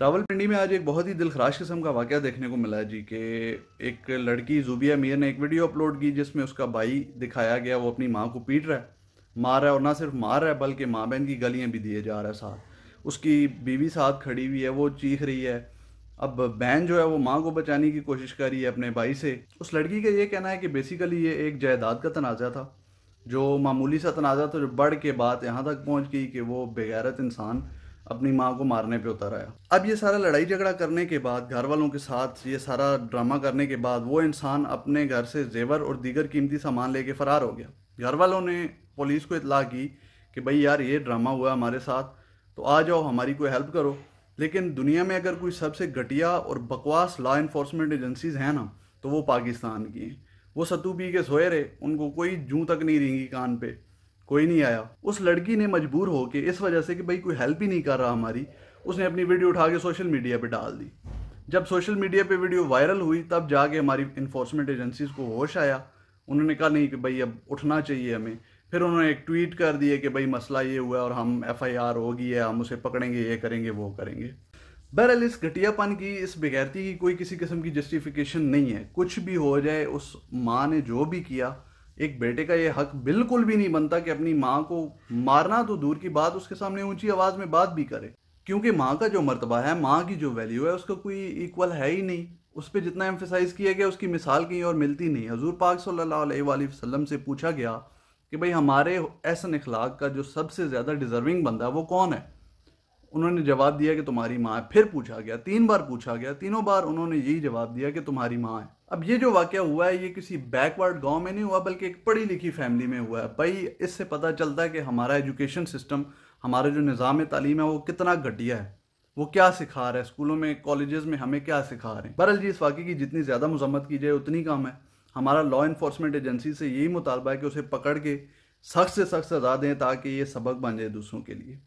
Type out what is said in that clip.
रावलपिंडी में आज एक बहुत ही दिल खराश किस्म का वाक़ देखने को मिला जी कि एक लड़की जुबिया मीर ने एक वीडियो अपलोड की जिसमें उसका भाई दिखाया गया वो अपनी माँ को पीट रहा है मार रहा है और ना सिर्फ मार रहा है बल्कि माँ बहन की गलियाँ भी दिए जा रहा है साथ उसकी बीवी साथ खड़ी हुई है वो चीख रही है अब बहन जो है वो माँ को बचाने की कोशिश कर रही है अपने भाई से उस लड़की का ये कहना है कि बेसिकली ये एक जायदाद का तनाज़ा था जो मामूली सा तनाज़ा था जो बढ़ के बाद यहाँ तक पहुँच गई कि वो बेगैरत इंसान अपनी माँ को मारने पे उतर आया अब ये सारा लड़ाई झगड़ा करने के बाद घर वालों के साथ ये सारा ड्रामा करने के बाद वो इंसान अपने घर से जेवर और दीगर कीमती सामान लेके फरार हो गया घर वालों ने पुलिस को इतला की कि भाई यार ये ड्रामा हुआ हमारे साथ तो आ जाओ हमारी कोई हेल्प करो लेकिन दुनिया में अगर कोई सबसे घटिया और बकवास लॉ इन्फोर्समेंट एजेंसीज हैं ना तो वो पाकिस्तान की हैं वो सतू पी के सोए रहे उनको कोई जूँ तक नहीं देंगी कान पर कोई नहीं आया उस लड़की ने मजबूर होके इस वजह से कि भाई कोई हेल्प ही नहीं कर रहा हमारी उसने अपनी वीडियो उठा के सोशल मीडिया पे डाल दी जब सोशल मीडिया पे वीडियो वायरल हुई तब जाके हमारी इन्फोर्समेंट एजेंसीज को होश आया उन्होंने कहा नहीं कि भाई अब उठना चाहिए हमें फिर उन्होंने एक ट्वीट कर दिए कि भाई मसला ये हुआ और हम एफ आई आर होगी है हम उसे पकड़ेंगे ये करेंगे वो करेंगे बहरहाल इस घटियापन की इस बेगैरती की कोई किसी किस्म की जस्टिफिकेशन नहीं है कुछ भी हो जाए उस माँ ने जो भी किया एक बेटे का ये हक बिल्कुल भी नहीं बनता कि अपनी माँ को मारना तो दूर की बात उसके सामने ऊंची आवाज में बात भी करे क्योंकि माँ का जो मरतबा है माँ की जो वैल्यू है उसका कोई इक्वल है ही नहीं उस पर जितना एम्फेसाइज किया गया उसकी मिसाल कहीं और मिलती नहीं हजूर पाक सल्लल्लाहु वसल्लम से पूछा गया कि भाई हमारे ऐसा अखलाक का जो सबसे ज़्यादा डिजर्विंग बंदा है वो कौन है उन्होंने जवाब दिया कि तुम्हारी माँ है फिर पूछा गया तीन बार पूछा गया तीनों बार उन्होंने यही जवाब दिया कि तुम्हारी माँ है अब ये जो वाक्य हुआ है ये किसी बैकवर्ड गांव में नहीं हुआ बल्कि एक पढ़ी लिखी फैमिली में हुआ है भाई इससे पता चलता है कि हमारा एजुकेशन सिस्टम हमारा जो निज़ाम तालीम है वो कितना घटिया है वो क्या सिखा रहा है स्कूलों में कॉलेजेस में हमें क्या सिखा रहे हैं बहरल जी इस वाक्य की जितनी ज़्यादा मजम्मत की जाए उतनी कम है हमारा लॉ इन्फोर्समेंट एजेंसी से यही मुतालबा है कि उसे पकड़ के सख्त से सख्त सजा दें ताकि ये सबक बन जाए दूसरों के लिए